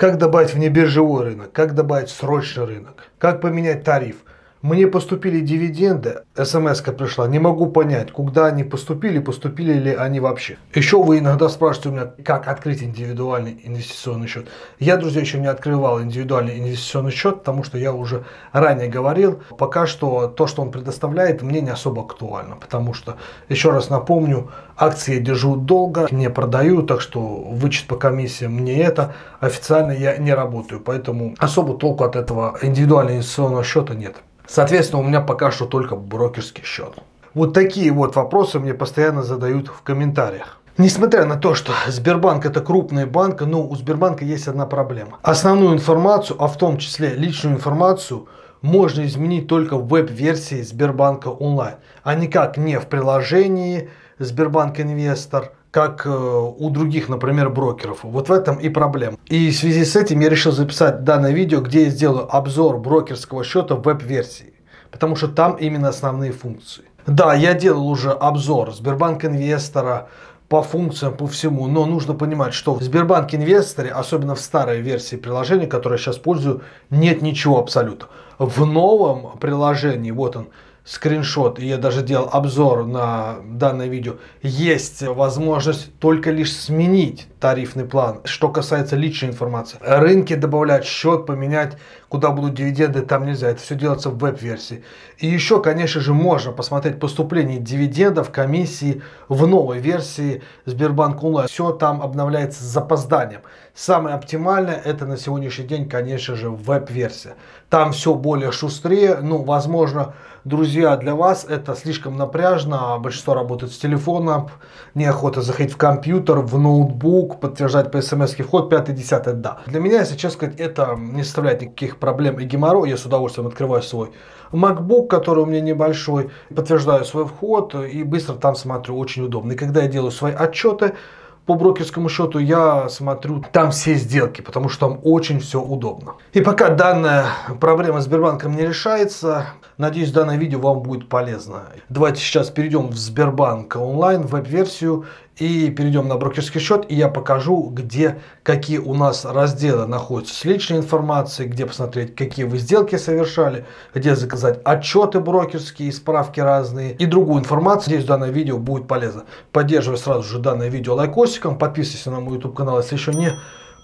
Как добавить в внебиржевой рынок? Как добавить срочный рынок? Как поменять тариф? Мне поступили дивиденды, смс пришла, не могу понять, куда они поступили, поступили ли они вообще. Еще вы иногда спрашиваете у меня, как открыть индивидуальный инвестиционный счет. Я, друзья, еще не открывал индивидуальный инвестиционный счет, потому что я уже ранее говорил, пока что то, что он предоставляет, мне не особо актуально, потому что, еще раз напомню, акции я держу долго, не продаю, так что вычет по комиссии мне это, официально я не работаю, поэтому особо толку от этого индивидуального инвестиционного счета нет. Соответственно, у меня пока что только брокерский счет. Вот такие вот вопросы мне постоянно задают в комментариях. Несмотря на то, что Сбербанк это крупная банка, но у Сбербанка есть одна проблема. Основную информацию, а в том числе личную информацию, можно изменить только в веб-версии Сбербанка онлайн, а никак не в приложении, Сбербанк Инвестор, как э, у других, например, брокеров. Вот в этом и проблема. И в связи с этим я решил записать данное видео, где я сделаю обзор брокерского счета в веб-версии. Потому что там именно основные функции. Да, я делал уже обзор Сбербанк Инвестора, по функциям, по всему. Но нужно понимать, что в Сбербанк Инвесторе, особенно в старой версии приложения, которое я сейчас пользую, нет ничего абсолютно. В новом приложении, вот он, скриншот, и я даже делал обзор на данное видео, есть возможность только лишь сменить тарифный план, что касается личной информации. Рынки добавлять счет, поменять куда будут дивиденды, там нельзя. Это все делается в веб-версии. И еще, конечно же, можно посмотреть поступление дивидендов комиссии в новой версии Сбербанк Онлайн. Все там обновляется с запозданием. Самое оптимальное это на сегодняшний день, конечно же, веб-версия. Там все более шустрее. Ну, возможно, друзья, для вас это слишком напряжно. А большинство работает с телефона, неохота заходить в компьютер, в ноутбук, подтверждать по смс вход, 5-10, да. Для меня, если честно сказать, это не составляет никаких проблем и геморрой я с удовольствием открываю свой MacBook, который у меня небольшой, подтверждаю свой вход и быстро там смотрю, очень удобно. И когда я делаю свои отчеты, по брокерскому счету я смотрю там все сделки, потому что там очень все удобно. И пока данная проблема с Сбербанком не решается, надеюсь, данное видео вам будет полезно. Давайте сейчас перейдем в Сбербанк онлайн, веб-версию, и перейдем на брокерский счет, и я покажу, где какие у нас разделы находятся с личной информацией, где посмотреть, какие вы сделки совершали, где заказать отчеты брокерские, справки разные и другую информацию. Здесь данное видео будет полезно. Поддерживай сразу же данное видео лайкосиком, подписывайся на мой YouTube канал, если еще не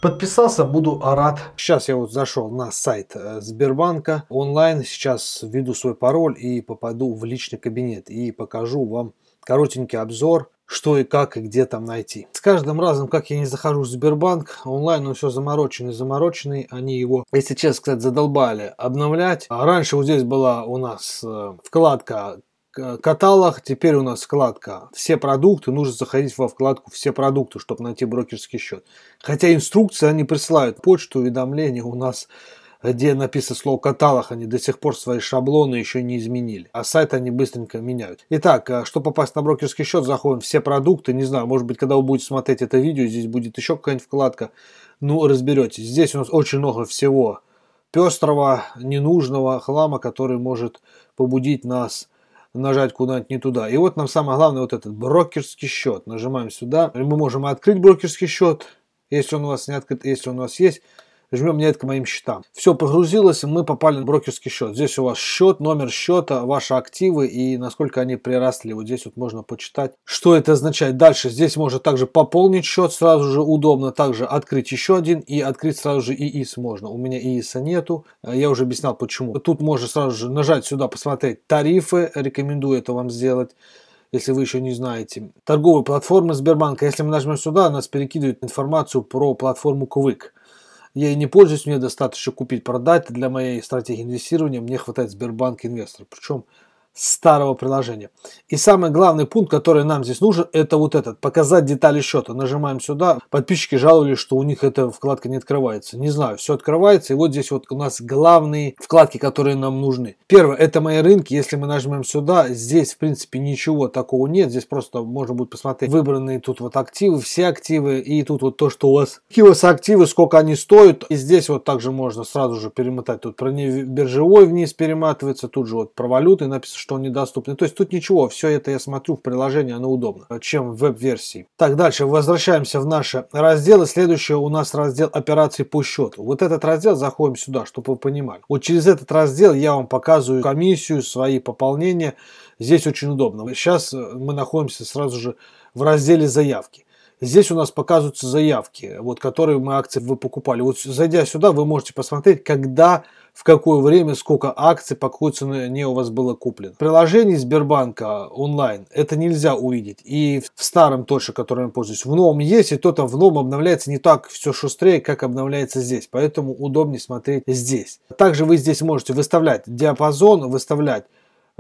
подписался, буду рад. Сейчас я вот зашел на сайт э, Сбербанка онлайн, сейчас введу свой пароль и попаду в личный кабинет и покажу вам коротенький обзор что и как и где там найти. С каждым разом, как я не захожу в Сбербанк, онлайн он все замороченный, замороченный. Они его, если честно сказать, задолбали обновлять. А раньше вот здесь была у нас э, вкладка каталог, теперь у нас вкладка «Все продукты», нужно заходить во вкладку «Все продукты», чтобы найти брокерский счет. Хотя инструкции они присылают, почту, уведомления у нас где написано слово «каталог», они до сих пор свои шаблоны еще не изменили. А сайт они быстренько меняют. Итак, а чтобы попасть на брокерский счет, заходим в все продукты. Не знаю, может быть, когда вы будете смотреть это видео, здесь будет еще какая-нибудь вкладка. Ну, разберетесь. Здесь у нас очень много всего пестрого, ненужного хлама, который может побудить нас нажать куда-нибудь не туда. И вот нам самое главное вот этот брокерский счет. Нажимаем сюда. Мы можем открыть брокерский счет, если он у вас не открыт, если он у вас есть жмем это к моим счетам. Все погрузилось, и мы попали на брокерский счет. Здесь у вас счет, номер счета, ваши активы и насколько они приросли. Вот здесь вот можно почитать, что это означает. Дальше здесь можно также пополнить счет, сразу же удобно. Также открыть еще один и открыть сразу же ИИС можно. У меня ИИСа нету, а, я уже объяснял почему. Тут можно сразу же нажать сюда, посмотреть тарифы, рекомендую это вам сделать если вы еще не знаете. Торговые платформы Сбербанка. Если мы нажмем сюда, нас перекидывает информацию про платформу Квик я и не пользуюсь, мне достаточно купить, продать. Для моей стратегии инвестирования мне хватает Сбербанк Инвестор. Причем старого приложения. И самый главный пункт, который нам здесь нужен, это вот этот, показать детали счета. Нажимаем сюда. Подписчики жаловались, что у них эта вкладка не открывается. Не знаю, все открывается. И вот здесь вот у нас главные вкладки, которые нам нужны. Первое, это мои рынки. Если мы нажмем сюда, здесь в принципе ничего такого нет. Здесь просто можно будет посмотреть выбранные тут вот активы, все активы. И тут вот то, что у вас Какие у вас активы, сколько они стоят. И здесь вот также можно сразу же перемотать. Тут про биржевой вниз перематывается. Тут же вот про валюты написано, что он недоступный. То есть тут ничего, все это я смотрю в приложении, оно удобно, чем в веб-версии. Так, дальше возвращаемся в наши разделы. Следующее у нас раздел операций по счету. Вот этот раздел заходим сюда, чтобы вы понимали. Вот через этот раздел я вам показываю комиссию, свои пополнения. Здесь очень удобно. Сейчас э, мы находимся сразу же в разделе заявки. Здесь у нас показываются заявки, вот, которые мы акции вы покупали. Вот зайдя сюда, вы можете посмотреть, когда, в какое время, сколько акций, по какой цене не у вас было куплено. Приложение Сбербанка онлайн это нельзя увидеть. И в старом точно, которым я пользуюсь, в новом есть, и то там в новом обновляется не так все шустрее, как обновляется здесь. Поэтому удобнее смотреть здесь. Также вы здесь можете выставлять диапазон, выставлять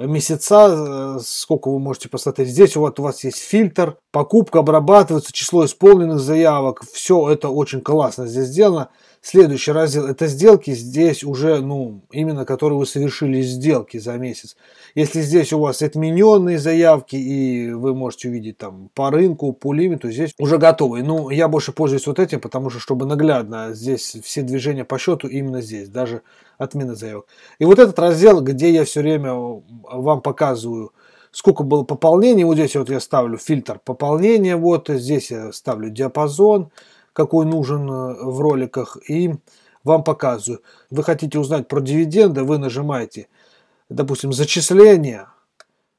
месяца, э, сколько вы можете посмотреть. Здесь вот у вас есть фильтр, покупка обрабатывается, число исполненных заявок. Все это очень классно здесь сделано. Следующий раздел – это сделки. Здесь уже, ну, именно которые вы совершили сделки за месяц. Если здесь у вас отмененные заявки, и вы можете увидеть там по рынку, по лимиту, здесь уже готовые. Ну, я больше пользуюсь вот этим, потому что, чтобы наглядно, а здесь все движения по счету именно здесь, даже отмена заявок. И вот этот раздел, где я все время вам показываю, сколько было пополнений. Вот здесь вот я ставлю фильтр пополнения, вот здесь я ставлю диапазон, диапазон какой нужен э, в роликах, и вам показываю. Вы хотите узнать про дивиденды, вы нажимаете, допустим, зачисление,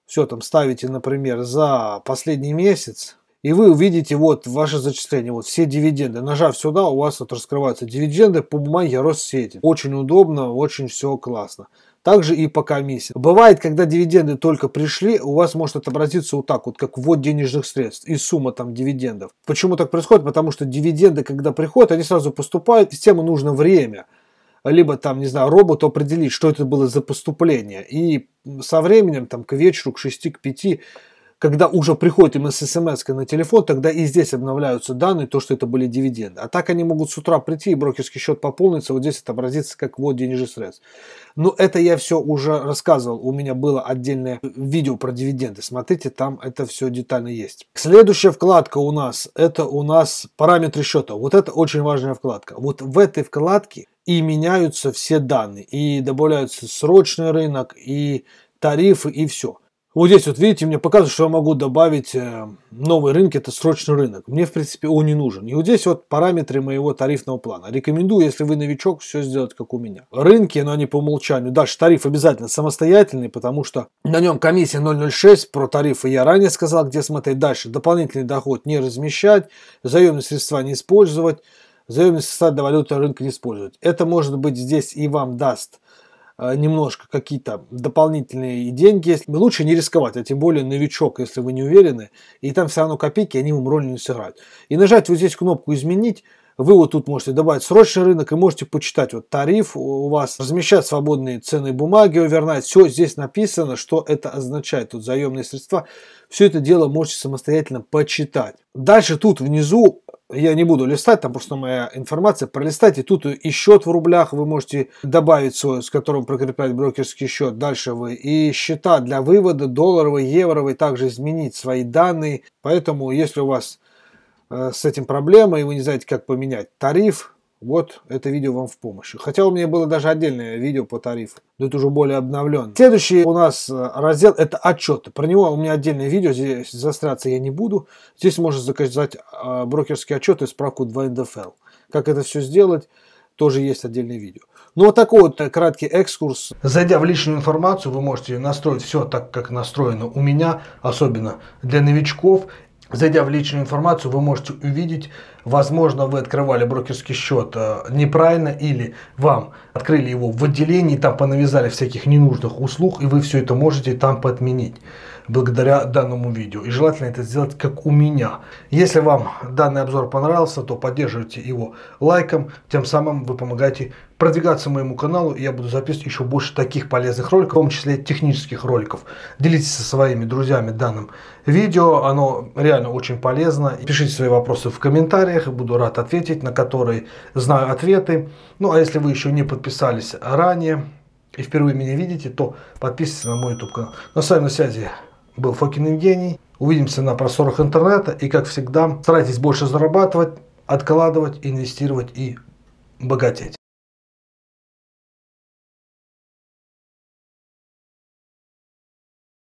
все там ставите, например, за последний месяц, и вы увидите вот ваши зачисления, вот все дивиденды. Нажав сюда, у вас вот раскрываются дивиденды по бумаге Россети. Очень удобно, очень все классно. Также и по комиссии. Бывает, когда дивиденды только пришли, у вас может отобразиться вот так вот, как ввод денежных средств и сумма там дивидендов. Почему так происходит? Потому что дивиденды, когда приходят, они сразу поступают, системе нужно время либо там, не знаю, роботу определить, что это было за поступление. И со временем, там, к вечеру, к 6, к 5 когда уже приходит им с смс на телефон, тогда и здесь обновляются данные, то, что это были дивиденды. А так они могут с утра прийти и брокерский счет пополнится, вот здесь отобразится как вот денежный средств. Но это я все уже рассказывал, у меня было отдельное видео про дивиденды, смотрите, там это все детально есть. Следующая вкладка у нас, это у нас параметры счета, вот это очень важная вкладка. Вот в этой вкладке и меняются все данные, и добавляются срочный рынок, и тарифы, и все. Вот здесь вот, видите, мне показывают, что я могу добавить э, новый рынок, это срочный рынок. Мне, в принципе, он не нужен. И вот здесь вот параметры моего тарифного плана. Рекомендую, если вы новичок, все сделать как у меня. Рынки, но они по умолчанию. Дальше тариф обязательно самостоятельный, потому что на нем комиссия 0.06, про тарифы я ранее сказал, где смотреть дальше. Дополнительный доход не размещать, заемные средства не использовать, заемные средства до валюты рынка не использовать. Это может быть здесь и вам даст а, немножко какие-то дополнительные деньги. Если Лучше не рисковать, а тем более новичок, если вы не уверены, и там все равно копейки, они вам роли не сыграют. И нажать вот здесь кнопку «Изменить», вы вот тут можете добавить срочный рынок и можете почитать вот тариф у вас, размещать свободные ценные бумаги, овернайт. Все здесь написано, что это означает. Тут заемные средства. Все это дело можете самостоятельно почитать. Дальше тут внизу я не буду листать, там просто моя информация, пролистайте. Тут и счет в рублях вы можете добавить свой, с которым прокреплять брокерский счет. Дальше вы и счета для вывода долларовый, евровый, также изменить свои данные. Поэтому, если у вас э, с этим проблемы и вы не знаете, как поменять тариф, вот это видео вам в помощь. Хотя у меня было даже отдельное видео по тарифу. Но это уже более обновленное. Следующий у нас э, раздел это отчеты. Про него у меня отдельное видео, здесь застряться я не буду. Здесь можно заказать а, брокерские отчеты и справку 2 НДФЛ. Как это все сделать, тоже есть отдельное видео. Ну вот такой вот э, краткий экскурс. Зайдя в личную информацию, вы можете настроить все так, как настроено у меня, особенно для новичков. Зайдя в личную информацию, вы можете увидеть, возможно, вы открывали брокерский счет э, неправильно или вам открыли его в отделении, там понавязали всяких ненужных услуг, и вы все это можете там подменить благодаря данному видео. И желательно это сделать как у меня. Если вам данный обзор понравился, то поддерживайте его лайком. Тем самым вы помогаете продвигаться моему каналу. И я буду записывать еще больше таких полезных роликов, в том числе технических роликов. Делитесь со своими друзьями данным видео. Оно реально очень полезно. Пишите свои вопросы в комментариях. Буду рад ответить, на которые знаю ответы. Ну а если вы еще не подписались ранее, и впервые меня видите, то подписывайтесь на мой YouTube канал. Но ну, а с вами на связи был Фокин Евгений. Увидимся на просторах интернета. И как всегда, старайтесь больше зарабатывать, откладывать, инвестировать и богатеть.